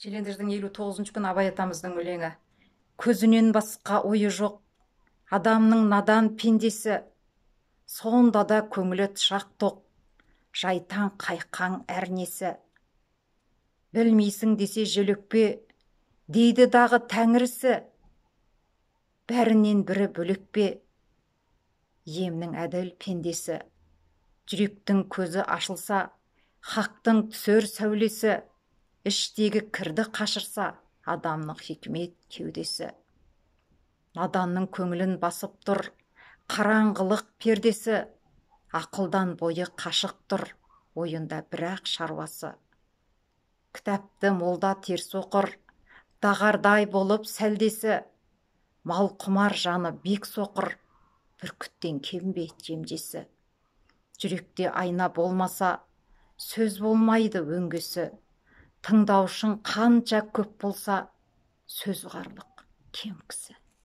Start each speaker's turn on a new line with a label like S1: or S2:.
S1: желендердің елу тоғызыншы күн абай атамыздың өлеңі көзінен басқа ойы жоқ адамның надан пендесі сонда да көңілі тышақ тоқ жайтан қайқаң әрнесі білмейсің десе жөлөкпе дейді дағы тәңірісі бәрінен бірі бөлек пе емнің әділ пендесі жүректің көзі ашылса хақтың түсер сәулесі іштегі кірді қашырса адамның хикмет кеудесі наданның көңілін басып тұр қараңғылық пердесі ақылдан бойы қашық тұр ойында бірақ шаруасы кітапты молда теріс оқыр дағардай болып сәлдесі мал құмар жаны бек соқыр бүркіттен кембе жемдесі жүректе айна болмаса сөз болмайды өңгесі тыңдаушың қанша көп болса сөз қарлық кем кісі